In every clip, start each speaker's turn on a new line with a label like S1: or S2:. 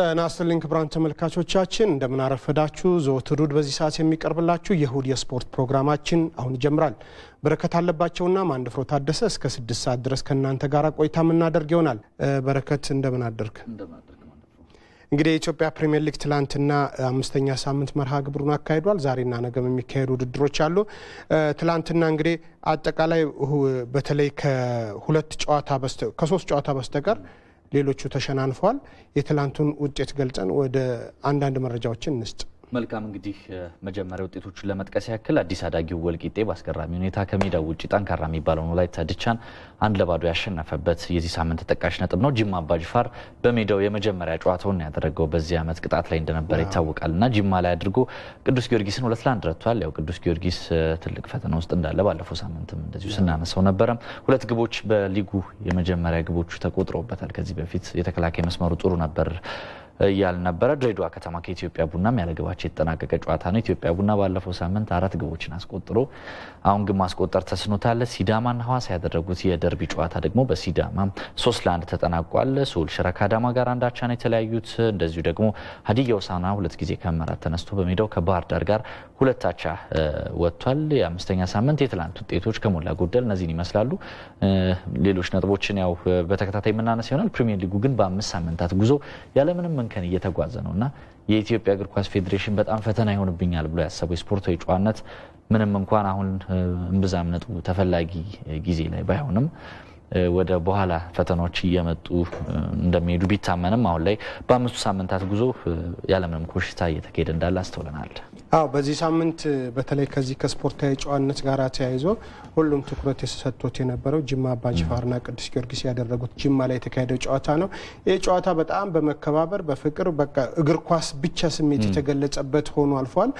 S1: ጤና ይስጥልኝ ክቡራን ተመልካቾቻችን፣ እንደምናረፈዳችሁ። ዘወትር እሁድ በዚህ ሰዓት የሚቀርብላችሁ የእሁድ የስፖርት ፕሮግራማችን አሁን ይጀምራል። በረከት አለባቸውና ማንደፍሮ ታደሰ እስከ ስድስት ሰዓት ድረስ ከእናንተ ጋር ቆይታ የምናደርግ ይሆናል። በረከት እንደምን አደርግ? እንግዲህ የኢትዮጵያ ፕሪምየር ሊግ ትላንትና አምስተኛ ሳምንት መርሃ ግብሩን አካሂዷል። ዛሬና ነገም የሚካሄዱ ውድድሮች አሉ። ትላንትና እንግዲህ አጠቃላይ በተለይ ከሁለት ጨዋታ ከሶስት ጨዋታ በስተቀር ሌሎቹ ተሸናንፈዋል። የትላንቱን ውጤት ገልጸን ወደ አንዳንድ መረጃዎችን እንስጥ።
S2: መልካም እንግዲህ መጀመሪያ ውጤቶቹን ለመጥቀስ ያክል አዲስ አዳጊው ወልቂጤ በአስገራሚ ሁኔታ ከሜዳ ውጭ ጠንካራ ነው ላይ ተድቻን አንድ ለባዶ ያሸነፈበት የዚህ ሳምንት ተጠቃሽ ነጥብ ነው። ጅማ አባጅፋር በሜዳው የመጀመሪያ ጨዋታውን ያደረገው በዚህ ዓመት ቅጣት ላይ እንደነበረ ይታወቃል እና ጅማ ላይ አድርጎ ቅዱስ ጊዮርጊስን ሁለት ለአንድ ረቷል። ያው ቅዱስ ጊዮርጊስ ትልቅ ፈተና ውስጥ እንዳለ ባለፈው ሳምንትም እንደዚሁ ስናነሳው ነበረ። ሁለት ግቦች በሊጉ የመጀመሪያ ግቦቹ ተቆጥረውበታል። ከዚህ በፊት የተከላካይ መስመሩ ጥሩ ነበር እያል ነበረ። ድሬዳዋ ከተማ ከኢትዮጵያ ቡናም ያለግባቸው የተጠናቀቀ ጨዋታ ነው። ኢትዮጵያ ቡና ባለፈው ሳምንት አራት ግቦችን አስቆጥሮ አሁን ግን ማስቆጠር ተስኖታል። ሲዳማና ሐዋሳ ያደረጉት የደርቢ ጨዋታ ደግሞ በሲዳማ ሶስት ለአንድ ተጠናቋል። ሶል ሽረ ከአዳማ ጋር አንዳቻ ነው የተለያዩት። እንደዚሁ ደግሞ ሀዲያ ሆሳዕና ሁለት ጊዜ ከመራት ተነስቶ በሜዳው ከባህር ዳር ጋር ሁለት አቻ ወጥቷል። የአምስተኛ ሳምንት የትላንት ውጤቶች ከሞላ ጎደል እነዚህን ይመስላሉ። ሌሎች ነጥቦችን ያው በተከታታይ የምናነስ ይሆናል። ፕሪሚየር ሊጉ ግን በአምስት ሳምንታት ጉዞ ያለምንም ቀን እየተጓዘ ነው እና የኢትዮጵያ እግር ኳስ ፌዴሬሽን በጣም ፈተና ይሆንብኛል ብሎ ያሰቡ የስፖርታዊ ጨዋነት ምንም እንኳን አሁን እምብዛም ነጥቡ ተፈላጊ ጊዜ ላይ ባይሆንም ወደ በኋላ ፈተናዎች እየመጡ እንደሚሄዱ ቢታመንም አሁን ላይ በአምስቱ ሳምንታት ጉዞ ያለምንም ኮሽታ እየተካሄደ እንዳለ አስተውለናል።
S1: አዎ በዚህ ሳምንት በተለይ ከዚህ ከስፖርታዊ ጨዋነት ጋር ተያይዞ ሁሉም ትኩረት የተሰጥቶት የነበረው ጅማ አባጅፋርና ቅዱስ ጊዮርጊስ ያደረጉት ጅማ ላይ የተካሄደው ጨዋታ ነው። ይህ ጨዋታ በጣም በመከባበር በፍቅር በቃ እግር ኳስ ብቻ ስሜት የተገለጸበት ሆኖ አልፏል።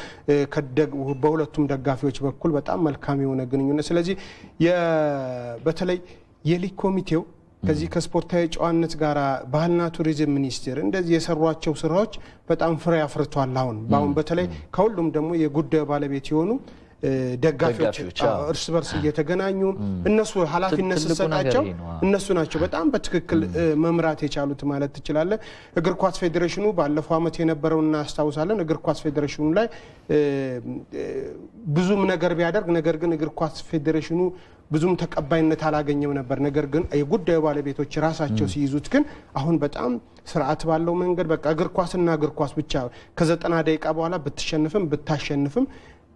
S1: በሁለቱም ደጋፊዎች በኩል በጣም መልካም የሆነ ግንኙነት ስለዚህ በተለይ የሊግ ኮሚቴው ከዚህ ከስፖርታዊ ጨዋነት ጋር ባህልና ቱሪዝም ሚኒስቴር እንደዚህ የሰሯቸው ስራዎች በጣም ፍሬ አፍርቷል። አሁን በአሁን በተለይ ከሁሉም ደግሞ የጉዳዩ ባለቤት የሆኑ ደጋፊዎች እርስ በርስ እየተገናኙ እነሱ ኃላፊነት ስሰጣቸው እነሱ ናቸው በጣም በትክክል መምራት የቻሉት ማለት ትችላለ። እግር ኳስ ፌዴሬሽኑ ባለፈው ዓመት የነበረው እናስታውሳለን። እግር ኳስ ፌዴሬሽኑ ላይ ብዙም ነገር ቢያደርግ ነገር ግን እግር ኳስ ፌዴሬሽኑ ብዙም ተቀባይነት አላገኘም ነበር። ነገር ግን የጉዳዩ ባለቤቶች ራሳቸው ሲይዙት ግን አሁን በጣም ስርዓት ባለው መንገድ በቃ እግር ኳስና እግር ኳስ ብቻ ከዘጠና ደቂቃ በኋላ ብትሸንፍም ብታሸንፍም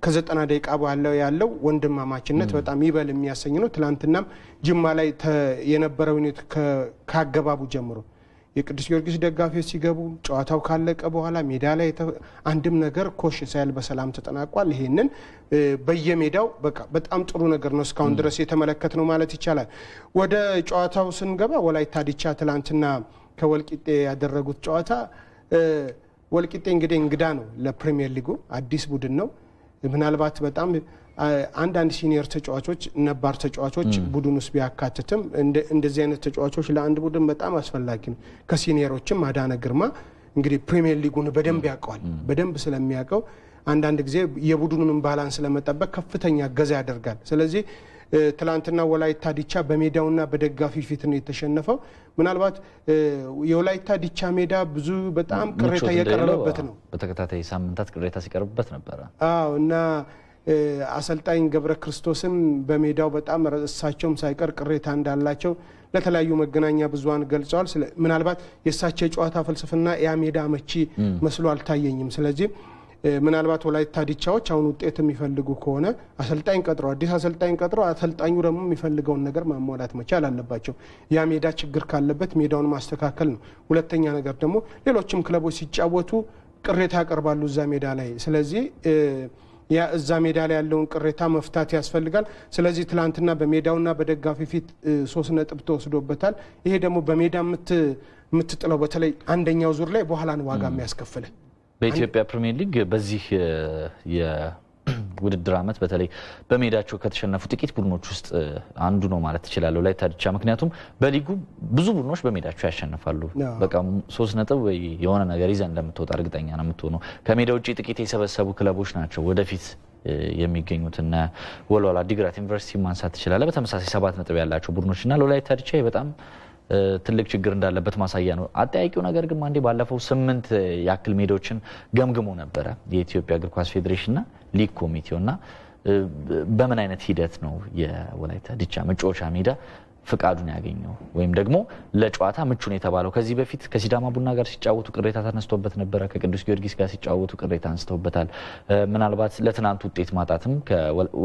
S1: ከዘጠና ደቂቃ በኋላ ያለው ወንድማማችነት በጣም ይበል የሚያሰኝ ነው። ትናንትናም ጅማ ላይ የነበረውን ካገባቡ ጀምሮ የቅዱስ ጊዮርጊስ ደጋፊዎች ሲገቡ ጨዋታው ካለቀ በኋላ ሜዳ ላይ አንድም ነገር ኮሽ ሳይል በሰላም ተጠናቋል። ይሄንን በየሜዳው በቃ በጣም ጥሩ ነገር ነው እስካሁን ድረስ የተመለከት ነው ማለት ይቻላል። ወደ ጨዋታው ስንገባ ወላይታ ዲቻ ትላንትና ከወልቂጤ ያደረጉት ጨዋታ ወልቂጤ እንግዲህ እንግዳ ነው ለፕሪሚየር ሊጉ አዲስ ቡድን ነው ምናልባት በጣም አንዳንድ ሲኒየር ተጫዋቾች ነባር ተጫዋቾች ቡድን ውስጥ ቢያካትትም እንደዚህ አይነት ተጫዋቾች ለአንድ ቡድን በጣም አስፈላጊ ነው። ከሲኒየሮችም አዳነ ግርማ እንግዲህ ፕሪሚየር ሊጉን በደንብ ያውቀዋል። በደንብ ስለሚያውቀው አንዳንድ ጊዜ የቡድኑንም ባላንስ ለመጠበቅ ከፍተኛ እገዛ ያደርጋል። ስለዚህ ትላንትና ወላይታ ዲቻ በሜዳውና በደጋፊ ፊት ነው የተሸነፈው። ምናልባት የወላይታ ዲቻ ሜዳ ብዙ በጣም ቅሬታ እየቀረበበት ነው።
S2: በተከታታይ ሳምንታት ቅሬታ ሲቀርብበት ነበረ።
S1: አዎ እና አሰልጣኝ ገብረ ክርስቶስም በሜዳው በጣም እሳቸውም ሳይቀር ቅሬታ እንዳላቸው ለተለያዩ መገናኛ ብዙኃን ገልጸዋል። ምናልባት የእሳቸው የጨዋታ ፍልስፍና ያ ሜዳ መቺ መስሎ አልታየኝም። ስለዚህ ምናልባት ወላይታ ዲቻዎች አሁን ውጤት የሚፈልጉ ከሆነ አሰልጣኝ ቀጥሮ አዲስ አሰልጣኝ ቀጥሮ አሰልጣኙ ደግሞ የሚፈልገውን ነገር ማሟላት መቻል አለባቸው። ያ ሜዳ ችግር ካለበት ሜዳውን ማስተካከል ነው። ሁለተኛ ነገር ደግሞ ሌሎችም ክለቦች ሲጫወቱ ቅሬታ ያቀርባሉ እዛ ሜዳ ላይ ስለዚህ እዛ ሜዳ ላይ ያለውን ቅሬታ መፍታት ያስፈልጋል። ስለዚህ ትላንትና በሜዳውና በደጋፊ ፊት ሶስት ነጥብ ተወስዶበታል። ይሄ ደግሞ በሜዳ የምትጥለው በተለይ አንደኛው ዙር ላይ በኋላ ዋጋ የሚያስከፍልህ
S2: በኢትዮጵያ ፕሪሚየር ሊግ በዚህ ውድድር ዓመት በተለይ በሜዳቸው ከተሸነፉ ጥቂት ቡድኖች ውስጥ አንዱ ነው ማለት ትችላለሁ ላይ ታድቻ። ምክንያቱም በሊጉ ብዙ ቡድኖች በሜዳቸው ያሸንፋሉ። በቃ ሶስት ነጥብ የሆነ ነገር ይዘን እንደምትወጣ እርግጠኛ ነው የምትሆነው። ከሜዳ ውጭ ጥቂት የሰበሰቡ ክለቦች ናቸው ወደፊት የሚገኙትና ወልዋላ፣ ዲግራት ዩኒቨርሲቲ ማንሳት ትችላለ። በተመሳሳይ ሰባት ነጥብ ያላቸው ቡድኖች እና ወላይታ ዲቻ በጣም ትልቅ ችግር እንዳለበት ማሳያ ነው። አጠያቂው ነገር ግን ማንዴ ባለፈው ስምንት ያክል ሜዳዎችን ገምግሞ ነበረ የኢትዮጵያ እግር ኳስ ፌዴሬሽንና ሊግ ኮሚቴው እና በምን አይነት ሂደት ነው የወላይታ ድቻ መጫወቻ ሜዳ ፍቃዱን ያገኘው ወይም ደግሞ ለጨዋታ ምቹን የተባለው? ከዚህ በፊት ከሲዳማ ቡና ጋር ሲጫወቱ ቅሬታ ተነስቶበት ነበረ። ከቅዱስ ጊዮርጊስ ጋር ሲጫወቱ ቅሬታ አንስተውበታል። ምናልባት ለትናንት ውጤት ማጣትም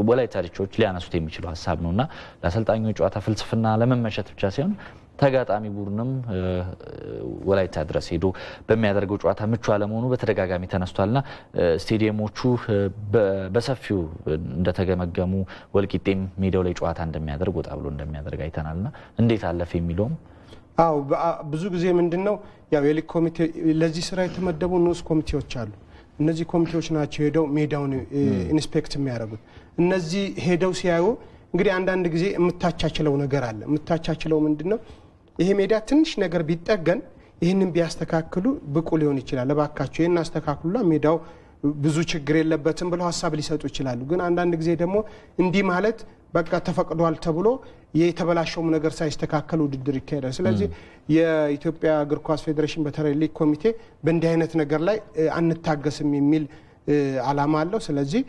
S2: ወላይታ ድቻዎች ሊያነሱት የሚችለው ሀሳብ ነው እና ለአሰልጣኙ የጨዋታ ፍልስፍና ለመመሸት ብቻ ሳይሆን ተጋጣሚ ቡድንም ወላይታ ድረስ ሄዶ በሚያደርገው ጨዋታ ምቹ አለመሆኑ በተደጋጋሚ ተነስቷልና ስቴዲየሞቹ በሰፊው እንደተገመገሙ ወልቂጤም ሜዳው ላይ ጨዋታ እንደሚያደርግ ወጣ ብሎ እንደሚያደርግ አይተናልና እንዴት አለፈ የሚለውም
S1: አዎ ብዙ ጊዜ ምንድን ነው ያው የሊግ ኮሚቴ ለዚህ ስራ የተመደቡ ንዑስ ኮሚቴዎች አሉ። እነዚህ ኮሚቴዎች ናቸው ሄደው ሜዳውን ኢንስፔክት የሚያደርጉት። እነዚህ ሄደው ሲያዩ እንግዲህ አንዳንድ ጊዜ የምታቻችለው ነገር አለ። የምታቻችለው ምንድን ነው ይሄ ሜዳ ትንሽ ነገር ቢጠገን ይህንን ቢያስተካክሉ ብቁ ሊሆን ይችላል። እባካቸው ይህን አስተካክሉላ ሜዳው ብዙ ችግር የለበትም ብለው ሀሳብ ሊሰጡ ይችላሉ። ግን አንዳንድ ጊዜ ደግሞ እንዲህ ማለት በቃ ተፈቅዷል ተብሎ የተበላሸውም ነገር ሳይስተካከል ውድድር ይካሄዳል። ስለዚህ የኢትዮጵያ እግር ኳስ ፌዴሬሽን በተለይ ሊግ ኮሚቴ በእንዲህ አይነት ነገር ላይ አንታገስም የሚል አላማ አለው። ስለዚህ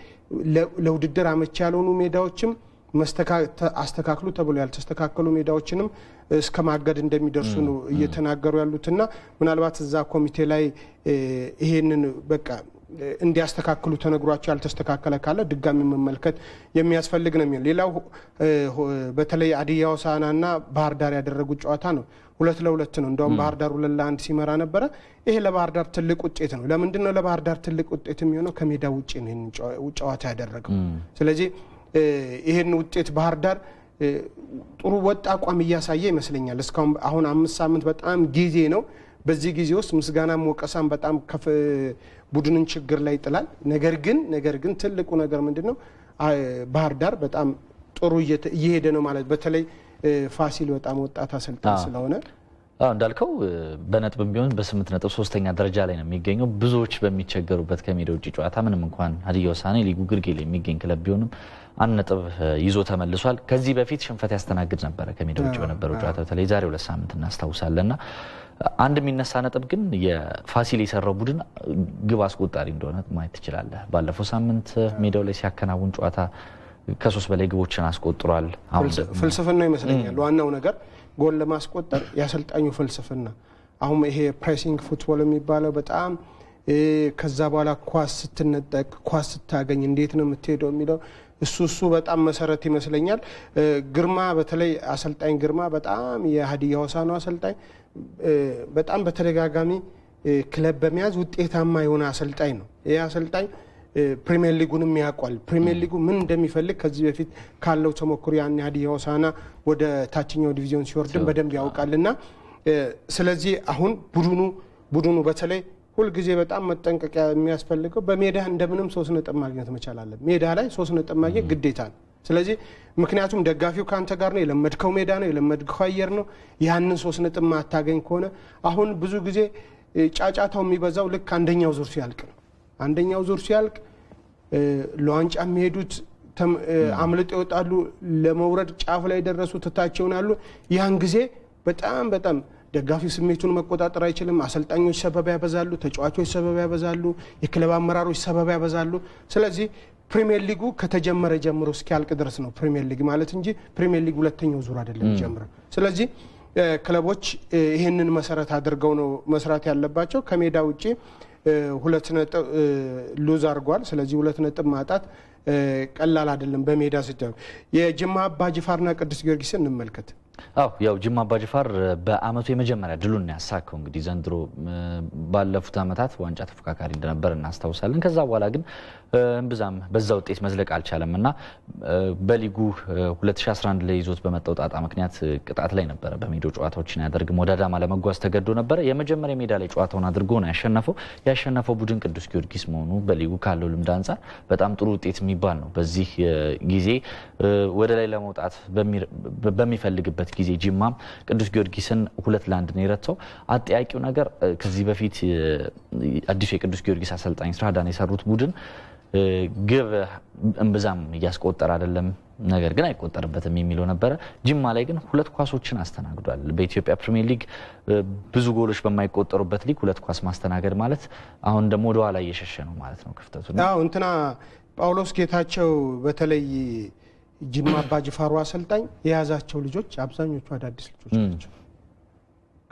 S1: ለውድድር አመቺ ያልሆኑ ሜዳዎችም አስተካክሉ ተብሎ ያልተስተካከሉ ሜዳዎችንም እስከ ማገድ እንደሚደርሱ ነው እየተናገሩ ያሉትና ምናልባት እዛ ኮሚቴ ላይ ይሄንን በቃ እንዲያስተካክሉ ተነግሯቸው ያልተስተካከለ ካለ ድጋሚ መመልከት የሚያስፈልግ ነው የሚሆን። ሌላው በተለይ አድያ ሆሳዕናና ባህር ዳር ያደረጉት ጨዋታ ነው። ሁለት ለሁለት ነው። እንደውም ባህር ዳር ሁለት ለአንድ ሲመራ ነበረ። ይሄ ለባህር ዳር ትልቅ ውጤት ነው። ለምንድን ነው ለባህር ዳር ትልቅ ውጤት የሚሆነው? ከሜዳ ውጭ ነው ጨዋታ ያደረገው። ስለዚህ ይህን ውጤት ባህር ዳር ጥሩ ወጥ አቋም እያሳየ ይመስለኛል። እስካሁን አሁን አምስት ሳምንት በጣም ጊዜ ነው። በዚህ ጊዜ ውስጥ ምስጋናም ወቀሳም በጣም ቡድንን ችግር ላይ ይጥላል። ነገር ግን ነገር ግን ትልቁ ነገር ምንድን ነው? ባህር ዳር በጣም ጥሩ እየሄደ ነው ማለት በተለይ ፋሲል በጣም ወጣት አሰልጣኝ ስለሆነ
S2: እንዳልከው በነጥብም ቢሆን በስምንት ነጥብ ሶስተኛ ደረጃ ላይ ነው የሚገኘው። ብዙዎች በሚቸገሩበት ከሜዳ ውጭ ጨዋታ ምንም እንኳን ሀዲያ ሆሳዕና ሊጉ ግርጌ ላይ የሚገኝ ክለብ ቢሆንም አንድ ነጥብ ይዞ ተመልሷል። ከዚህ በፊት ሽንፈት ያስተናግድ ነበረ ከሜዳ ውጭ በነበረው ጨዋታ፣ በተለይ ዛሬ ሁለት ሳምንት እናስታውሳለንና አንድ የሚነሳ ነጥብ ግን የፋሲል የሰራው ቡድን ግብ አስቆጣሪ እንደሆነ ማየት ትችላለህ። ባለፈው ሳምንት ሜዳው ላይ ሲያከናውን ጨዋታ ከሶስት በላይ ግቦችን አስቆጥሯል። ፍልስፍና ይመስለኛል
S1: ዋናው ነገር ጎል ለማስቆጠር የአሰልጣኙ ፍልስፍና አሁን ይሄ ፕሬሲንግ ፉትቦል የሚባለው በጣም ከዛ በኋላ ኳስ ስትነጠቅ ኳስ ስታገኝ እንዴት ነው የምትሄደው የሚለው እሱ እሱ በጣም መሰረት ይመስለኛል። ግርማ በተለይ አሰልጣኝ ግርማ በጣም የሀዲያ ነው አሰልጣኝ በጣም በተደጋጋሚ ክለብ በመያዝ ውጤታማ የሆነ አሰልጣኝ ነው። ይህ አሰልጣኝ ፕሪሚየር ሊጉንም ያውቋል። ፕሪሚየር ሊጉ ምን እንደሚፈልግ ከዚህ በፊት ካለው ተሞክሮ ያን ያህል የሆሳና ወደ ታችኛው ዲቪዚዮን ሲወርድም በደንብ ያውቃልና ስለዚህ አሁን ቡድኑ ቡድኑ በተለይ ሁልጊዜ በጣም መጠንቀቂያ የሚያስፈልገው በሜዳ እንደምንም ሶስት ነጥብ ማግኘት መቻል አለን። ሜዳ ላይ ሶስት ነጥብ ማግኘት ግዴታ ነው። ስለዚህ ምክንያቱም ደጋፊው ከአንተ ጋር ነው፣ የለመድከው ሜዳ ነው፣ የለመድከው አየር ነው። ያንን ሶስት ነጥብ ማታገኝ ከሆነ አሁን ብዙ ጊዜ ጫጫታው የሚበዛው ልክ አንደኛው ዙር ሲያልቅ ነው። አንደኛው ዙር ሲያልቅ ለዋንጫ የሚሄዱት አምልጦ ይወጣሉ። ለመውረድ ጫፍ ላይ የደረሱ ትታቸውን አሉ። ያን ጊዜ በጣም በጣም ደጋፊው ስሜቱን መቆጣጠር አይችልም። አሰልጣኞች ሰበብ ያበዛሉ፣ ተጫዋቾች ሰበብ ያበዛሉ፣ የክለብ አመራሮች ሰበብ ያበዛሉ። ስለዚህ ፕሪሚየር ሊጉ ከተጀመረ ጀምሮ እስኪያልቅ ድረስ ነው ፕሪሚየር ሊግ ማለት እንጂ ፕሪሚየር ሊግ ሁለተኛው ዙር አይደለም ጀምረ ስለዚህ ክለቦች ይህንን መሰረት አድርገው ነው መስራት ያለባቸው ከሜዳ ውጭ ሁለት ነጥብ ሉዝ አድርጓል። ስለዚህ ሁለት ነጥብ ማጣት ቀላል አይደለም። በሜዳ ስጃ
S2: የጅማ አባ ጅፋርና ቅዱስ ጊዮርጊስ እንመልከት። አው ያው ጅማ አባጅፋር በአመቱ የመጀመሪያ ድሉን ያሳከው እንግዲህ ዘንድሮ ባለፉት አመታት ዋንጫ ተፎካካሪ እንደነበር እናስታውሳለን። ከዛ በኋላ ግን እምብዛም በዛ ውጤት መዝለቅ አልቻለም እና በሊጉ 2011 ላይ ይዞት በመጣው ጣጣ ምክንያት ቅጣት ላይ ነበረ በሜዳ ጨዋታዎችን ያደርግም ወደ አዳማ ለመጓዝ ተገዶ ነበረ። የመጀመሪያ ሜዳ ላይ ጨዋታውን አድርጎ ነው ያሸነፈው። ያሸነፈው ቡድን ቅዱስ ጊዮርጊስ መሆኑ በሊጉ ካለው ልምድ አንጻር በጣም ጥሩ ውጤት የሚባል ነው። በዚህ ጊዜ ወደ ላይ ለመውጣት በሚፈልግበት በነበረበት ጊዜ ጅማ ቅዱስ ጊዮርጊስን ሁለት ለአንድ ነው የረተው። አጠያቂው ነገር ከዚህ በፊት አዲሱ የቅዱስ ጊዮርጊስ አሰልጣኝ ስራ ዳን የሰሩት ቡድን ግብ እምብዛም እያስቆጠረ አይደለም፣ ነገር ግን አይቆጠርበትም የሚለው ነበረ። ጅማ ላይ ግን ሁለት ኳሶችን አስተናግዷል። በኢትዮጵያ ፕሪሚየር ሊግ ብዙ ጎሎች በማይቆጠሩበት ሊግ ሁለት ኳስ ማስተናገድ ማለት አሁን ደግሞ ወደኋላ እየሸሸ ነው ማለት ነው ክፍተቱ።
S1: እንትና ጳውሎስ ጌታቸው በተለይ ጅማ ጅፋሩ አሰልጣኝ የያዛቸው ልጆች አብዛኞቹ አዳዲስ ልጆች ናቸው።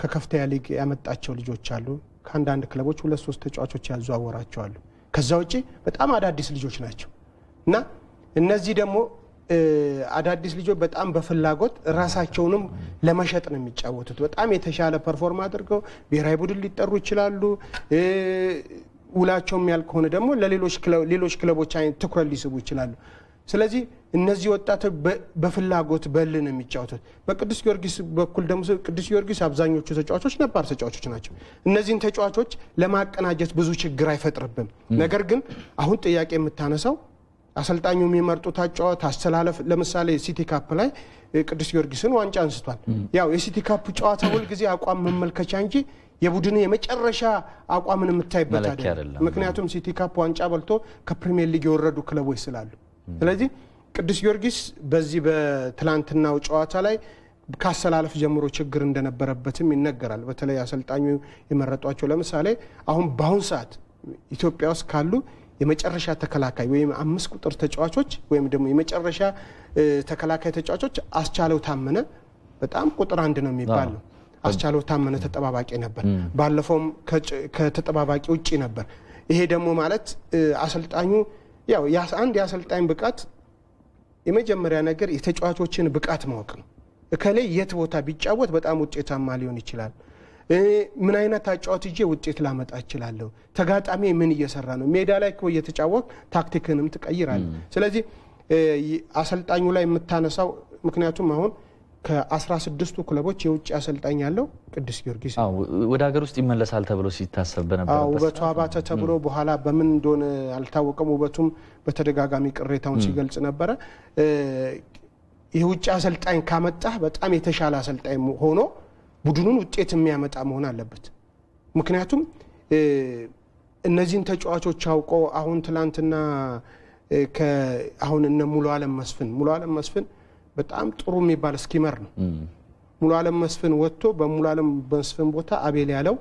S1: ከከፍተኛ ሊግ ያመጣቸው ልጆች አሉ። ከአንዳንድ ክለቦች ሁለት ሶስት ተጫዋቾች ያዘዋወራቸው አሉ። ከዛ ውጭ በጣም አዳዲስ ልጆች ናቸው እና እነዚህ ደግሞ አዳዲስ ልጆች በጣም በፍላጎት ራሳቸውንም ለመሸጥ ነው የሚጫወቱት። በጣም የተሻለ ፐርፎርም አድርገው ብሔራዊ ቡድን ሊጠሩ ይችላሉ። ውላቸው የሚያልቅ ከሆነ ደግሞ ለሌሎች ክለቦች አይነት ትኩረት ሊስቡ ይችላሉ። ስለዚህ እነዚህ ወጣቶች በፍላጎት በል ነው የሚጫወቱት። በቅዱስ ጊዮርጊስ በኩል ደግሞ ቅዱስ ጊዮርጊስ አብዛኞቹ ተጫዋቾች ነባር ተጫዋቾች ናቸው። እነዚህን ተጫዋቾች ለማቀናጀት ብዙ ችግር አይፈጥርብም። ነገር ግን አሁን ጥያቄ የምታነሳው አሰልጣኙ የሚመርጡት አጫዋት አስተላለፍ፣ ለምሳሌ ሲቲ ካፕ ላይ ቅዱስ ጊዮርጊስን ዋንጫ አንስቷል። ያው የሲቲ ካፕ ጨዋታ ሁልጊዜ አቋም መመልከቻ እንጂ የቡድን የመጨረሻ አቋምን የምታይበት አይደለም። ምክንያቱም ሲቲ ካፕ ዋንጫ በልቶ ከፕሪሚየር ሊግ የወረዱ ክለቦች ስላሉ ስለዚህ ቅዱስ ጊዮርጊስ በዚህ በትላንትናው ጨዋታ ላይ ከአሰላለፍ ጀምሮ ችግር እንደነበረበትም ይነገራል። በተለይ አሰልጣኙ የመረጧቸው ለምሳሌ አሁን በአሁን ሰዓት ኢትዮጵያ ውስጥ ካሉ የመጨረሻ ተከላካይ ወይም አምስት ቁጥር ተጫዋቾች ወይም ደግሞ የመጨረሻ ተከላካይ ተጫዋቾች አስቻለው ታመነ በጣም ቁጥር አንድ ነው የሚባል ነው። አስቻለው ታመነ ተጠባባቂ ነበር፣ ባለፈውም ከተጠባባቂ ውጪ ነበር። ይሄ ደግሞ ማለት አሰልጣኙ ያው አንድ የአሰልጣኝ ብቃት የመጀመሪያ ነገር የተጫዋቾችን ብቃት ማወቅ ነው። እከሌ የት ቦታ ቢጫወት በጣም ውጤታማ ሊሆን ይችላል፣ ምን አይነት አጫዋት እጄ ውጤት ላመጣ እችላለሁ፣ ተጋጣሚ ምን እየሰራ ነው። ሜዳ ላይ እኮ እየተጫወት ታክቲክንም ትቀይራል። ስለዚህ አሰልጣኙ ላይ የምታነሳው ምክንያቱም አሁን ከአስራስድስቱ ክለቦች የውጭ አሰልጣኝ ያለው
S2: ቅዱስ ጊዮርጊስ ወደ ሀገር ውስጥ ይመለሳል ተብሎ ሲታሰብ በነበረ ውበቱ አባተ
S1: ተብሎ በኋላ በምን እንደሆነ አልታወቀም። ውበቱም በተደጋጋሚ ቅሬታውን ሲገልጽ ነበረ። የውጭ አሰልጣኝ ካመጣህ በጣም የተሻለ አሰልጣኝ ሆኖ ቡድኑን ውጤት የሚያመጣ መሆን አለበት። ምክንያቱም እነዚህን ተጫዋቾች አውቆ አሁን ትላንትና አሁን እነ ሙሉ አለም መስፍን ሙሉ አለም መስፍን በጣም ጥሩ የሚባል ስኪመር ነው። ሙሉ አለም መስፍን ወጥቶ በሙሉ አለም መስፍን ቦታ አቤል ያለው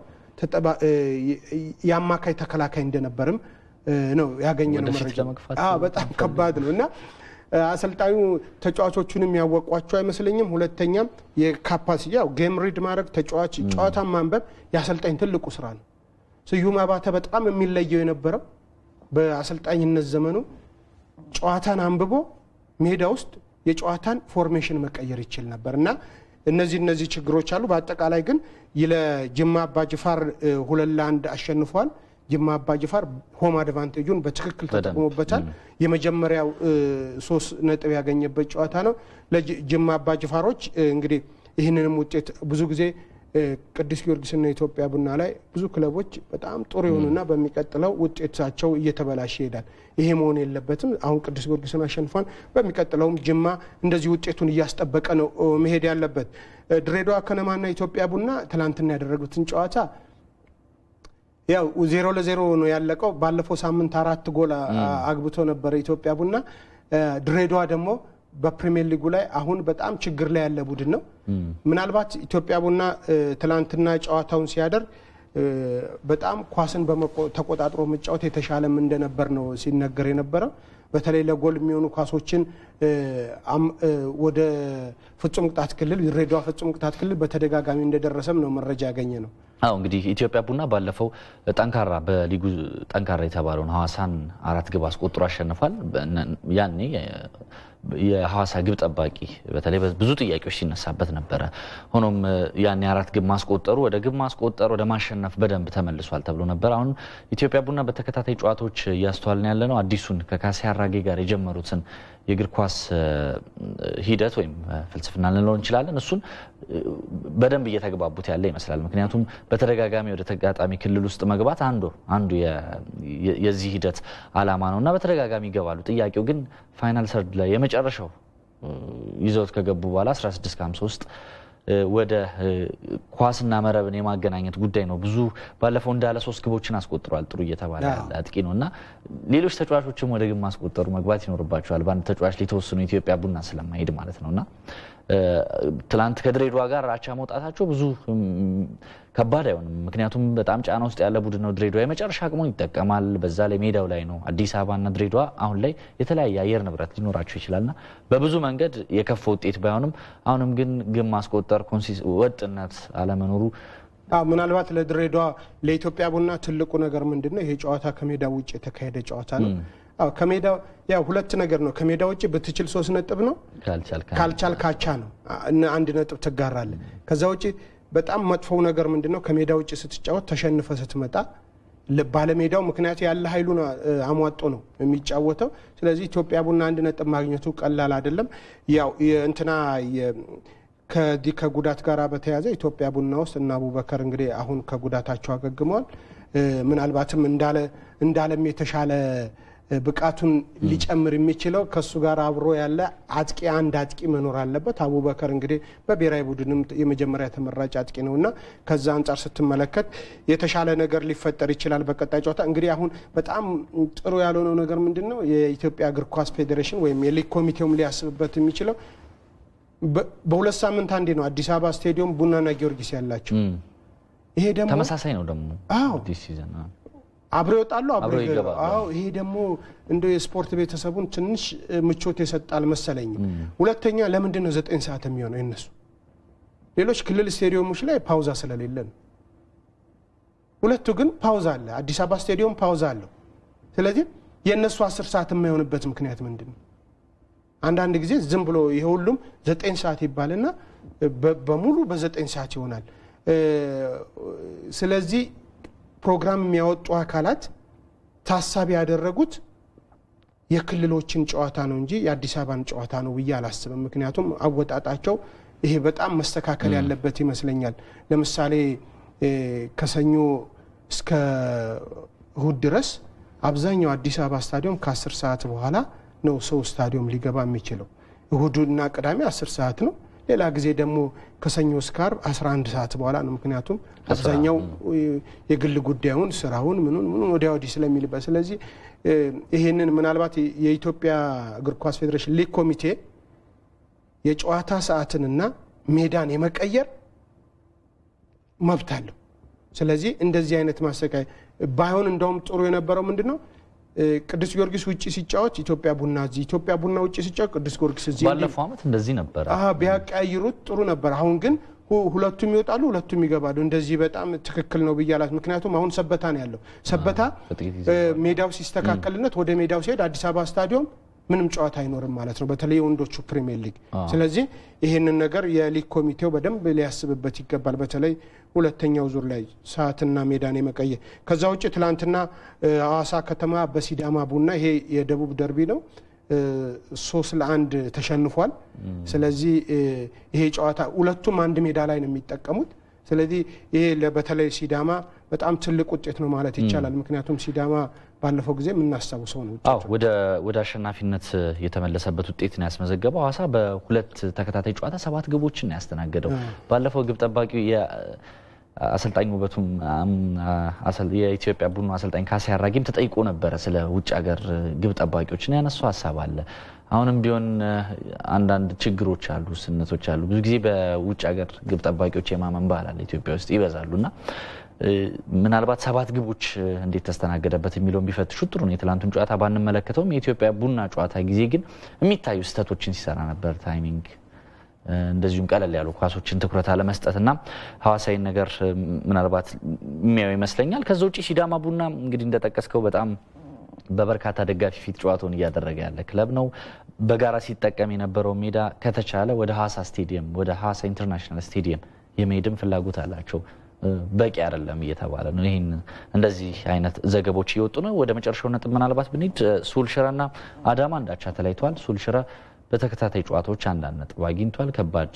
S1: የአማካይ ተከላካይ እንደነበርም ነው ነው መረጃ። በጣም ከባድ ነው እና አሰልጣኙ ተጫዋቾቹንም ያወቋቸው አይመስለኝም። ሁለተኛም የካፓሲቲ ያው ጌም ሪድ ማድረግ ተጫዋች ጨዋታ ማንበብ የአሰልጣኝ ትልቁ ስራ ነው። ስዩም አባተ በጣም የሚለየው የነበረው በአሰልጣኝነት ዘመኑ ጨዋታን አንብቦ ሜዳ ውስጥ የጨዋታን ፎርሜሽን መቀየር ይችል ነበር እና እነዚህ እነዚህ ችግሮች አሉ። በአጠቃላይ ግን ለጅማ አባ ጅፋር ሁለት ለአንድ አሸንፏል። ጅማ አባ ጅፋር ሆም አድቫንቴጁን በትክክል ተጠቅሞበታል። የመጀመሪያው ሶስት ነጥብ ያገኘበት ጨዋታ ነው። ለጅማ አባ ጅፋሮች እንግዲህ ይህንንም ውጤት ብዙ ጊዜ ቅዱስ ጊዮርጊስና ኢትዮጵያ ቡና ላይ ብዙ ክለቦች በጣም ጥሩ የሆኑና በሚቀጥለው ውጤታቸው እየተበላሸ ይሄዳል። ይሄ መሆን የለበትም። አሁን ቅዱስ ጊዮርጊስን አሸንፏል። በሚቀጥለውም ጅማ እንደዚህ ውጤቱን እያስጠበቀ ነው መሄድ ያለበት። ድሬዳዋ ከነማና ኢትዮጵያ ቡና ትላንትና ያደረጉትን ጨዋታ ያው ዜሮ ለዜሮ ነው ያለቀው። ባለፈው ሳምንት አራት ጎል አግብቶ ነበረ ኢትዮጵያ ቡና። ድሬዳዋ ደግሞ በፕሪሚየር ሊጉ ላይ አሁን በጣም ችግር ላይ ያለ ቡድን ነው። ምናልባት ኢትዮጵያ ቡና ትላንትና ጨዋታውን ሲያደርግ በጣም ኳስን ተቆጣጥሮ መጫወት የተሻለም እንደነበር ነው ሲነገር የነበረው። በተለይ ለጎል የሚሆኑ ኳሶችን ወደ ፍጹም ቅጣት ክልል ድሬዳዋ ፍጹም ቅጣት ክልል በተደጋጋሚ እንደደረሰም ነው መረጃ ያገኘ ነው።
S2: አዎ እንግዲህ ኢትዮጵያ ቡና ባለፈው ጠንካራ በሊጉ ጠንካራ የተባለውን ሀዋሳን አራት ግብ አስቆጥሮ አሸንፏል። ያኔ የሐዋሳ ግብ ጠባቂ በተለይ ብዙ ጥያቄዎች ሲነሳበት ነበረ። ሆኖም ያን የአራት ግብ ማስቆጠሩ ወደ ግብ ማስቆጠር ወደ ማሸነፍ በደንብ ተመልሷል ተብሎ ነበር። አሁን ኢትዮጵያ ቡና በተከታታይ ጨዋታዎች እያስተዋልን ያለ ነው አዲሱን ከካሴ አራጌ ጋር የጀመሩትን የእግር ኳስ ሂደት ወይም ፍልስፍና ልንለው እንችላለን። እሱን በደንብ እየተግባቡት ያለ ይመስላል። ምክንያቱም በተደጋጋሚ ወደ ተጋጣሚ ክልል ውስጥ መግባት አንዱ አንዱ የዚህ ሂደት አላማ ነው እና በተደጋጋሚ ይገባሉ። ጥያቄው ግን ፋይናል ሰርድ ላይ የመጨረሻው ይዘውት ከገቡ በኋላ 16 ከ ውስጥ ወደ ኳስና መረብን የማገናኘት ጉዳይ ነው። ብዙ ባለፈው እንዳለ ሶስት ግቦችን አስቆጥሯል። ጥሩ እየተባለ ያለ አጥቂ ነው እና ሌሎች ተጫዋቾችም ወደ ግብ ማስቆጠሩ መግባት ይኖርባቸዋል። በአንድ ተጫዋች ሊተወስኑ ኢትዮጵያ ቡና ስለማይሄድ ማለት ነው እና ትላንት ከድሬዳዋ ጋር ራቻ መውጣታቸው ብዙ ከባድ አይሆንም። ምክንያቱም በጣም ጫና ውስጥ ያለ ቡድን ነው። ድሬዳዋ የመጨረሻ አቅሙን ይጠቀማል። በዛ ላይ ሜዳው ላይ ነው። አዲስ አበባና ድሬዳዋ አሁን ላይ የተለያየ አየር ንብረት ሊኖራቸው ይችላልና በብዙ መንገድ የከፍ ውጤት ባይሆንም አሁንም ግን ግን ማስቆጠር ወጥነት አለመኖሩ
S1: ምናልባት ለድሬዳዋ ለኢትዮጵያ ቡና ትልቁ ነገር ምንድን ነው? ይሄ ጨዋታ ከሜዳ ውጭ የተካሄደ ጨዋታ ነው። አዎ ከሜዳ ያው ሁለት ነገር ነው። ከሜዳ ውጭ ብትችል ሶስት ነጥብ ነው፣ ካልቻል ካቻ ነው፣ አንድ ነጥብ ትጋራለ። ከዛ ውጭ በጣም መጥፎው ነገር ምንድን ነው? ከሜዳ ውጭ ስትጫወት ተሸንፈ ስትመጣ ባለሜዳው ምክንያት ያለ ኃይሉን አሟጦ ነው የሚጫወተው። ስለዚህ ኢትዮጵያ ቡና አንድ ነጥብ ማግኘቱ ቀላል አይደለም። ያው እንትና ከዚህ ከጉዳት ጋር በተያያዘ ኢትዮጵያ ቡና ውስጥ እና አቡበከር እንግዲህ አሁን ከጉዳታቸው አገግመዋል። ምናልባትም እንዳለም የተሻለ ብቃቱን ሊጨምር የሚችለው ከሱ ጋር አብሮ ያለ አጥቂ አንድ አጥቂ መኖር አለበት። አቡበከር እንግዲህ በብሔራዊ ቡድንም የመጀመሪያ ተመራጭ አጥቂ ነው እና ከዛ አንጻር ስትመለከት የተሻለ ነገር ሊፈጠር ይችላል በቀጣይ ጨዋታ። እንግዲህ አሁን በጣም ጥሩ ያልሆነው ነገር ምንድን ነው? የኢትዮጵያ እግር ኳስ ፌዴሬሽን ወይም የሊግ ኮሚቴውም ሊያስብበት የሚችለው በሁለት ሳምንት አንዴ ነው አዲስ አበባ ስቴዲየም ቡናና ጊዮርጊስ ያላቸው። ይሄ ደግሞ ተመሳሳይ ነው ደግሞ አዎ አብረው ይወጣሉ፣ አብረው ይገባሉ። አዎ ይሄ ደግሞ እንደ የስፖርት ቤተሰቡን ትንሽ ምቾት የሰጣል መሰለኝ። ሁለተኛ ለምንድን ነው ዘጠኝ ሰዓት የሚሆነው የነሱ ሌሎች ክልል ስቴዲየሞች ላይ ፓውዛ ስለሌለ ነው። ሁለቱ ግን ፓውዛ አለ። አዲስ አበባ ስቴዲየም ፓውዛ አለው። ስለዚህ የእነሱ አስር ሰዓት የማይሆንበት ምክንያት ምንድን ነው? አንዳንድ ጊዜ ዝም ብሎ ይሄ ሁሉም ዘጠኝ ሰዓት ይባልና በሙሉ በዘጠኝ ሰዓት ይሆናል። ስለዚህ ፕሮግራም የሚያወጡ አካላት ታሳቢ ያደረጉት የክልሎችን ጨዋታ ነው እንጂ የአዲስ አበባን ጨዋታ ነው ብዬ አላስብም። ምክንያቱም አወጣጣቸው ይሄ በጣም መስተካከል ያለበት ይመስለኛል። ለምሳሌ ከሰኞ እስከ እሁድ ድረስ አብዛኛው አዲስ አበባ ስታዲየም ከአስር ሰዓት በኋላ ነው ሰው ስታዲየም ሊገባ የሚችለው። እሁድና ቅዳሜ አስር ሰዓት ነው። ሌላ ጊዜ ደግሞ ከሰኞ እስከ ዓርብ 11 ሰዓት በኋላ ነው። ምክንያቱም አብዛኛው የግል ጉዳዩን ስራውን፣ ምኑን ምኑን ወዲያ ወዲህ ስለሚልበት፣ ስለዚህ ይሄንን ምናልባት የኢትዮጵያ እግር ኳስ ፌዴሬሽን ሊግ ኮሚቴ የጨዋታ ሰዓትንና ሜዳን የመቀየር መብት አለው። ስለዚህ እንደዚህ አይነት ማሰቃይ ባይሆን እንደውም ጥሩ የነበረው ምንድን ነው ቅዱስ ጊዮርጊስ ውጭ ሲጫወት ኢትዮጵያ ቡና እዚህ፣ ኢትዮጵያ ቡና ውጭ ሲጫወት ቅዱስ ጊዮርጊስ እዚህ። ባለፈው
S2: ዓመት እንደዚህ ነበር።
S1: ቢያቀያይሩት ጥሩ ነበር። አሁን ግን ሁለቱም ይወጣሉ፣ ሁለቱም ይገባሉ። እንደዚህ በጣም ትክክል ነው ብዬ አላት። ምክንያቱም አሁን ሰበታ ነው ያለው። ሰበታ ሜዳው ሲስተካከልነት ወደ ሜዳው ሲሄድ አዲስ አበባ ስታዲየም ምንም ጨዋታ አይኖርም ማለት ነው፣ በተለይ የወንዶቹ ፕሪሚየር ሊግ። ስለዚህ ይህንን ነገር የሊግ ኮሚቴው በደንብ ሊያስብበት ይገባል፣ በተለይ ሁለተኛው ዙር ላይ ሰዓትና ሜዳን የመቀየር። ከዛ ውጭ ትላንትና ሐዋሳ ከተማ በሲዳማ ቡና ይሄ የደቡብ ደርቢ ነው ሶስት ለአንድ ተሸንፏል። ስለዚህ ይሄ ጨዋታ ሁለቱም አንድ ሜዳ ላይ ነው የሚጠቀሙት። ስለዚህ ይሄ በተለይ ሲዳማ በጣም ትልቅ ውጤት ነው ማለት ይቻላል። ምክንያቱም ሲዳማ ባለፈው ጊዜ የምናስታውሰው ነው።
S2: ወደ አሸናፊነት የተመለሰበት ውጤት ነው ያስመዘገበው። ሀዋሳ በሁለት ተከታታይ ጨዋታ ሰባት ግቦችን ነው ያስተናገደው። ባለፈው ግብ ጠባቂው አሰልጣኝ ውበቱም የኢትዮጵያ ቡድኑ አሰልጣኝ ካሴ አራጌም ተጠይቆ ነበረ ስለ ውጭ ሀገር ግብ ና ያነሱ ሀሳብ አለ። አሁንም ቢሆን አንዳንድ ችግሮች አሉ፣ ስነቶች አሉ። ብዙ ጊዜ በውጭ ሀገር ግብ ጠባቂዎች የማመን ባህል አለ ኢትዮጵያ ውስጥ ይበዛሉና ምናልባት ሰባት ግቦች እንዴት ተስተናገደበት የሚለውን ቢፈትሹ ጥሩ ነው። የትላንቱን ጨዋታ ባንመለከተውም የኢትዮጵያ ቡና ጨዋታ ጊዜ ግን የሚታዩ ስህተቶችን ሲሰራ ነበር። ታይሚንግ፣ እንደዚሁም ቀለል ያሉ ኳሶችን ትኩረት አለመስጠት እና ሀዋሳይን ነገር ምናልባት የሚያዩ ይመስለኛል። ከዛ ውጭ ሲዳማ ቡና እንግዲህ እንደጠቀስከው በጣም በበርካታ ደጋፊ ፊት ጨዋታውን እያደረገ ያለ ክለብ ነው። በጋራ ሲጠቀም የነበረው ሜዳ ከተቻለ ወደ ሀዋሳ ስቴዲየም ወደ ሀዋሳ ኢንተርናሽናል ስቴዲየም የመሄድም ፍላጎት አላቸው። በቂ አይደለም እየተባለ ነው። ይህን እንደዚህ አይነት ዘገቦች እየወጡ ነው። ወደ መጨረሻው ነጥብ ምናልባት ብንሄድ ሱልሽራና አዳማ እንዳቻ ተለይተዋል። ሱልሽራ በተከታታይ ጨዋታዎች አንዳንድ ነጥብ አግኝቷል። ከባድ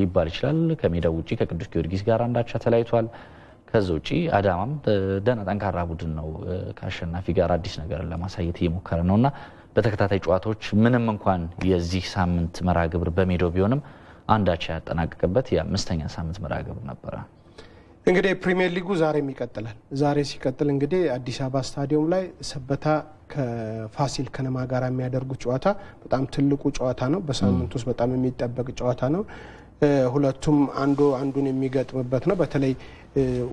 S2: ሊባል ይችላል። ከሜዳው ውጭ ከቅዱስ ጊዮርጊስ ጋር አንዳቻ ተለያይቷል። ከዚ ውጪ አዳማም ደህና ጠንካራ ቡድን ነው። ከአሸናፊ ጋር አዲስ ነገርን ለማሳየት እየሞከረ ነው እና በተከታታይ ጨዋታዎች ምንም እንኳን የዚህ ሳምንት መርሃ ግብር በሜዳው ቢሆንም አንዳቻ ያጠናቀቅበት የአምስተኛ ሳምንት መርሃ ግብር ነበረ።
S1: እንግዲህ ፕሪሚየር ሊጉ ዛሬም ይቀጥላል። ዛሬ ሲቀጥል እንግዲህ አዲስ አበባ ስታዲየም ላይ ሰበታ ከፋሲል ከነማ ጋር የሚያደርጉት ጨዋታ በጣም ትልቁ ጨዋታ ነው። በሳምንት ውስጥ በጣም የሚጠበቅ ጨዋታ ነው። ሁለቱም አንዱ አንዱን የሚገጥምበት ነው። በተለይ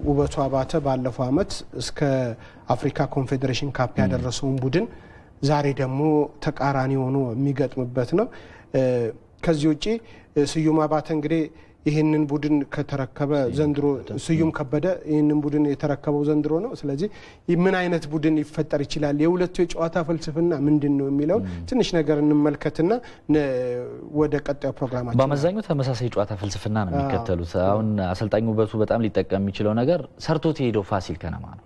S1: ውበቱ አባተ ባለፈው ዓመት እስከ አፍሪካ ኮንፌዴሬሽን ካፕ ያደረሰውን ቡድን ዛሬ ደግሞ ተቃራኒ ሆኖ የሚገጥምበት ነው። ከዚህ ውጪ ስዩም አባተ እንግዲህ ይህንን ቡድን ከተረከበ ዘንድሮ ስዩም ከበደ ይህንን ቡድን የተረከበው ዘንድሮ ነው። ስለዚህ ምን አይነት ቡድን ሊፈጠር ይችላል፣ የሁለቱ የጨዋታ ፍልስፍና ምንድን ነው የሚለውን ትንሽ ነገር እንመልከትና ወደ ቀጣዩ ፕሮግራማችን። በአመዛኙ
S2: ተመሳሳይ የጨዋታ ፍልስፍና ነው የሚከተሉት። አሁን አሰልጣኝ ውበቱ በጣም ሊጠቀም የሚችለው ነገር ሰርቶት የሄደው ፋሲል ከነማ ነው።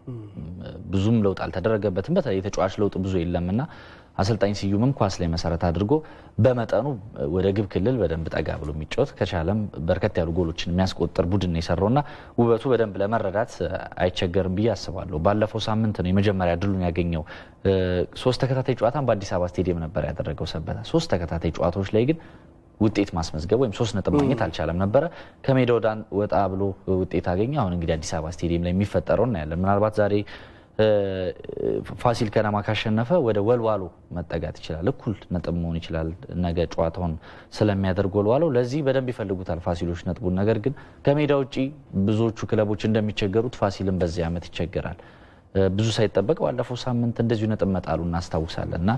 S2: ብዙም ለውጥ አልተደረገበትም። በተለይ የተጫዋች ለውጥ ብዙ የለምና አሰልጣኝ ስዩምም ኳስ ላይ መሰረት አድርጎ በመጠኑ ወደ ግብ ክልል በደንብ ጠጋ ብሎ የሚጫወት ከቻለም በርከት ያሉ ጎሎችን የሚያስቆጥር ቡድን ነው የሰራውና ውበቱ በደንብ ለመረዳት አይቸገርም ብዬ አስባለሁ። ባለፈው ሳምንት ነው የመጀመሪያ ድሉን ያገኘው። ሶስት ተከታታይ ጨዋታን በአዲስ አበባ ስቴዲየም ነበር ያደረገው ሰበታ። ሶስት ተከታታይ ጨዋታዎች ላይ ግን ውጤት ማስመዝገብ ወይም ሶስት ነጥብ ማግኘት አልቻለም ነበረ። ከሜዳ ወጣ ብሎ ውጤት አገኘ። አሁን እንግዲህ አዲስ አበባ ስቴዲየም ላይ የሚፈጠረው እናያለን። ምናልባት ዛሬ ፋሲል ከነማ ካሸነፈ ወደ ወልዋሎ መጠጋት ይችላል። እኩል ነጥብ መሆን ይችላል። ነገ ጨዋታውን ስለሚያደርግ ወልዋሎ ለዚህ በደንብ ይፈልጉታል ፋሲሎች ነጥቡን። ነገር ግን ከሜዳ ውጭ ብዙዎቹ ክለቦች እንደሚቸገሩት ፋሲልን በዚህ ዓመት ይቸገራል። ብዙ ሳይጠበቅ ባለፈው ሳምንት እንደዚሁ ነጥብ መጣሉ እናስታውሳለን እና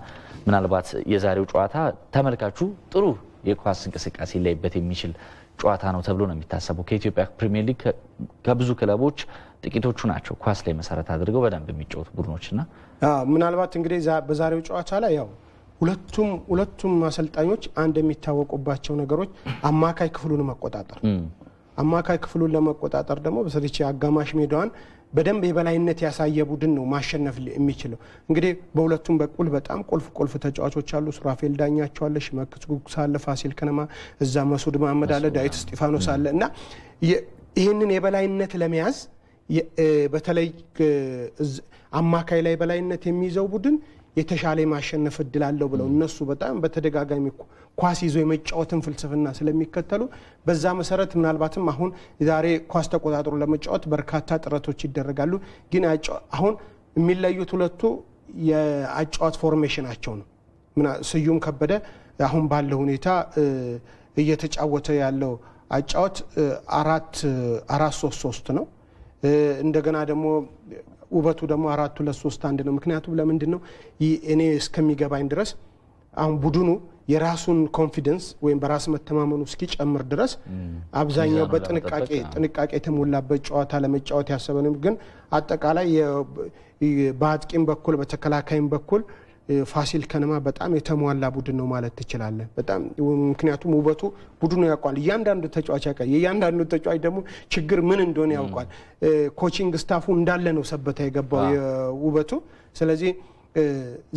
S2: ምናልባት የዛሬው ጨዋታ ተመልካቹ ጥሩ የኳስ እንቅስቃሴ ሊያይበት የሚችል ጨዋታ ነው ተብሎ ነው የሚታሰበው። ከኢትዮጵያ ፕሪሚየር ሊግ ከብዙ ክለቦች ጥቂቶቹ ናቸው ኳስ ላይ መሰረት አድርገው በደንብ የሚጫወቱ ና ምናልባት እንግዲህ በዛሬው ጨዋታ ላይ ያው
S1: ሁለቱም ሁለቱም አሰልጣኞች አንድ
S2: የሚታወቁባቸው
S1: ነገሮች አማካይ ክፍሉን መቆጣጠር አማካይ ክፍሉን ለመቆጣጠር ደግሞ በስሪች አጋማሽ ሜዳዋን በደንብ የበላይነት ያሳየ ቡድን ነው ማሸነፍ የሚችለው። እንግዲህ በሁለቱም በኩል በጣም ቁልፍ ቁልፍ ተጫዋቾች አሉ። ሱራፌል ዳኛቸው አለ፣ ሽመክስ ጉጉሳ አለ፣ ፋሲል ከነማ እዛ፣ መሱድ መሀመድ አለ፣ ዳዊት እስጢፋኖስ አለ እና ይህንን የበላይነት ለመያዝ በተለይ አማካይ ላይ በላይነት የሚይዘው ቡድን የተሻለ የማሸነፍ እድል አለው ብለው እነሱ በጣም በተደጋጋሚ ኳስ ይዞ የመጫወትን ፍልስፍና ስለሚከተሉ በዛ መሰረት ምናልባትም አሁን ዛሬ ኳስ ተቆጣጥሮ ለመጫወት በርካታ ጥረቶች ይደረጋሉ። ግን አሁን የሚለዩት ሁለቱ የአጫዋት ፎርሜሽናቸው ነው። ስዩም ከበደ አሁን ባለው ሁኔታ እየተጫወተ ያለው አጫወት አራት አራት ሶስት ሶስት ነው። እንደገና ደግሞ ውበቱ ደግሞ አራቱ ሁለት ሶስት አንድ ነው። ምክንያቱም ለምንድን ነው እኔ እስከሚገባኝ ድረስ አሁን ቡድኑ የራሱን ኮንፊደንስ ወይም በራስ መተማመኑ እስኪጨምር ድረስ አብዛኛው በጥንቃቄ ጥንቃቄ የተሞላበት ጨዋታ ለመጫወት ያሰበንም ግን አጠቃላይ በአጥቂም በኩል በተከላካይም በኩል ፋሲል ከነማ በጣም የተሟላ ቡድን ነው ማለት ትችላለን። በጣም ምክንያቱም ውበቱ ቡድኑ ያውቋል። እያንዳንዱ ተጫዋች ያውቃል። የእያንዳንዱ ተጫዋች ደግሞ ችግር ምን እንደሆነ ያውቋል። ኮቺንግ ስታፉ እንዳለ ነው ሰበታ የገባው ውበቱ። ስለዚህ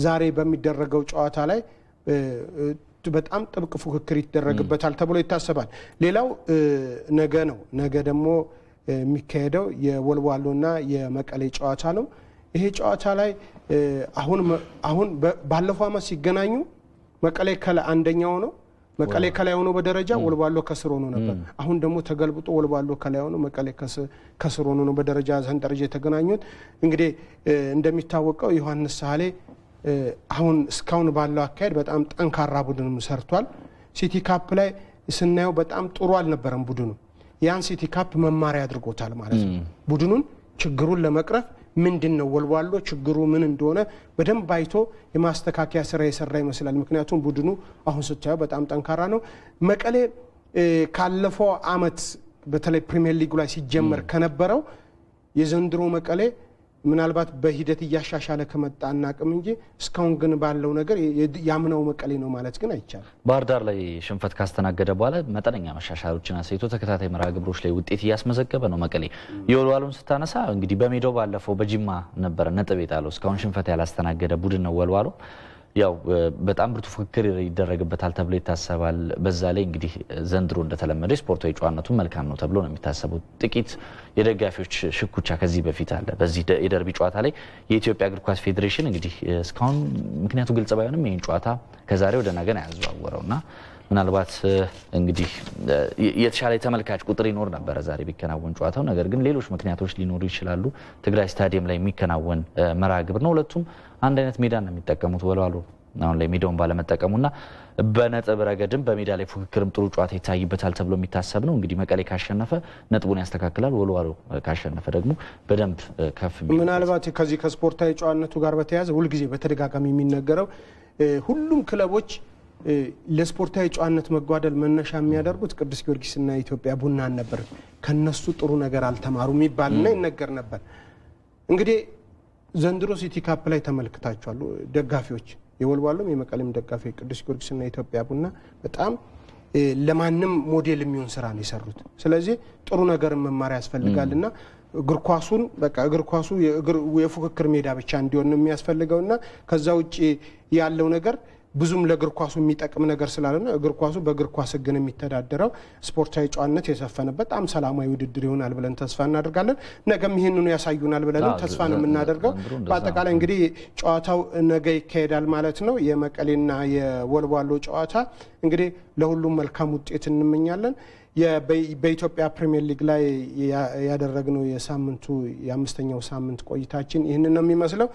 S1: ዛሬ በሚደረገው ጨዋታ ላይ በጣም ጥብቅ ፉክክር ይደረግበታል ተብሎ ይታሰባል። ሌላው ነገ ነው። ነገ ደግሞ የሚካሄደው የወልዋሎና የመቀሌ ጨዋታ ነው። ይሄ ጨዋታ ላይ አሁን አሁን ባለፈው አመት ሲገናኙ መቀሌ ከላይ አንደኛው ነው መቀሌ ከላይ ሆኖ በደረጃ ወልባሎ ከስር ሆኖ ነበር። አሁን ደግሞ ተገልብጦ ወልባሎ ከላይ ሆኖ መቀሌ ከስር ሆኖ ነው በደረጃ ሰንጠረዥ የተገናኙት። እንግዲህ እንደሚታወቀው ዮሐንስ ሳህሌ አሁን እስካሁን ባለው አካሄድ በጣም ጠንካራ ቡድንም ሰርቷል። ሲቲ ካፕ ላይ ስናየው በጣም ጥሩ አልነበረም ቡድኑ። ያን ሲቲ ካፕ መማሪያ አድርጎታል ማለት ነው ቡድኑን ችግሩን ለመቅረፍ ምንድን ነው ወልዋሎ ችግሩ ምን እንደሆነ በደንብ አይቶ የማስተካከያ ስራ የሰራ ይመስላል። ምክንያቱም ቡድኑ አሁን ስታየው በጣም ጠንካራ ነው። መቀሌ ካለፈው አመት በተለይ ፕሪሚየር ሊጉ ላይ ሲጀመር ከነበረው የዘንድሮ መቀሌ ምናልባት በሂደት እያሻሻለ ከመጣ እናቅም እንጂ እስካሁን ግን ባለው ነገር ያምናው መቀሌ ነው ማለት ግን አይቻልም።
S2: ባህር ዳር ላይ ሽንፈት ካስተናገደ በኋላ መጠነኛ መሻሻሎችን አሳይቶ ተከታታይ መርሃ ግብሮች ላይ ውጤት እያስመዘገበ ነው። መቀሌ የወልዋሎን ስታነሳ እንግዲህ በሜዳው ባለፈው በጅማ ነበረ ነጥብ የጣለው እስካሁን ሽንፈት ያላስተናገደ ቡድን ነው ወልዋሎ ያው በጣም ብርቱ ፍክክር ይደረግበታል ተብሎ ይታሰባል። በዛ ላይ እንግዲህ ዘንድሮ እንደተለመደ ስፖርታዊ ጨዋነቱ መልካም ነው ተብሎ ነው የሚታሰበው። ጥቂት የደጋፊዎች ሽኩቻ ከዚህ በፊት አለ። በዚህ የደርቢ ጨዋታ ላይ የኢትዮጵያ እግር ኳስ ፌዴሬሽን እንግዲህ እስካሁን ምክንያቱ ግልጽ ባይሆንም ይህን ጨዋታ ከዛሬ ወደ ነገን አያዘዋወረው እና ምናልባት እንግዲህ የተሻለ የተመልካች ቁጥር ይኖር ነበረ ዛሬ ቢከናወን ጨዋታው። ነገር ግን ሌሎች ምክንያቶች ሊኖሩ ይችላሉ። ትግራይ ስታዲየም ላይ የሚከናወን መርሃ ግብር ነው። ሁለቱም አንድ አይነት ሜዳ ነው የሚጠቀሙት ወለዋሉ አሁን ላይ ሜዳውን ባለመጠቀሙና በነጥብ ረገድም በሜዳ ላይ ፉክክርም ጥሩ ጨዋታ ይታይበታል ተብሎ የሚታሰብ ነው። እንግዲህ መቀሌ ካሸነፈ ነጥቡን ያስተካክላል። ወልዋሎ ካሸነፈ ደግሞ በደንብ ከፍ
S1: ምናልባት ከዚህ ከስፖርታዊ ጨዋነቱ ጋር በተያያዘ ሁልጊዜ በተደጋጋሚ የሚነገረው ሁሉም ክለቦች ለስፖርታዊ ጨዋነት መጓደል መነሻ የሚያደርጉት ቅዱስ ጊዮርጊስና ኢትዮጵያ ቡና ነበር። ከነሱ ጥሩ ነገር አልተማሩም ይባልና ይነገር ነበር እንግዲህ ዘንድሮ ሲቲ ካፕ ላይ ተመልክታችኋሉ ደጋፊዎች የወልዋሎም የመቀሌም ደጋፊ ቅዱስ ጊዮርጊስና ኢትዮጵያ ቡና በጣም ለማንም ሞዴል የሚሆን ስራ ነው የሰሩት። ስለዚህ ጥሩ ነገር መማር ያስፈልጋል እና እግር ኳሱን በቃ እግር ኳሱ የፉክክር ሜዳ ብቻ እንዲሆን ነው የሚያስፈልገው እና ከዛ ውጭ ያለው ነገር ብዙም ለእግር ኳሱ የሚጠቅም ነገር ስላልሆነ እግር ኳሱ በእግር ኳስ ህግን የሚተዳደረው ስፖርታዊ ጨዋነት የሰፈነ በጣም ሰላማዊ ውድድር ይሆናል ብለን ተስፋ እናደርጋለን። ነገም ይህንኑ ያሳዩናል ብለንም ተስፋ ነው የምናደርገው። በአጠቃላይ እንግዲህ ጨዋታው ነገ ይካሄዳል ማለት ነው። የመቀሌና የወልዋሎ ጨዋታ እንግዲህ ለሁሉም መልካም ውጤት እንመኛለን። በኢትዮጵያ ፕሪምየር ሊግ ላይ ያደረግነው የሳምንቱ የአምስተኛው ሳምንት ቆይታችን ይህንን ነው የሚመስለው።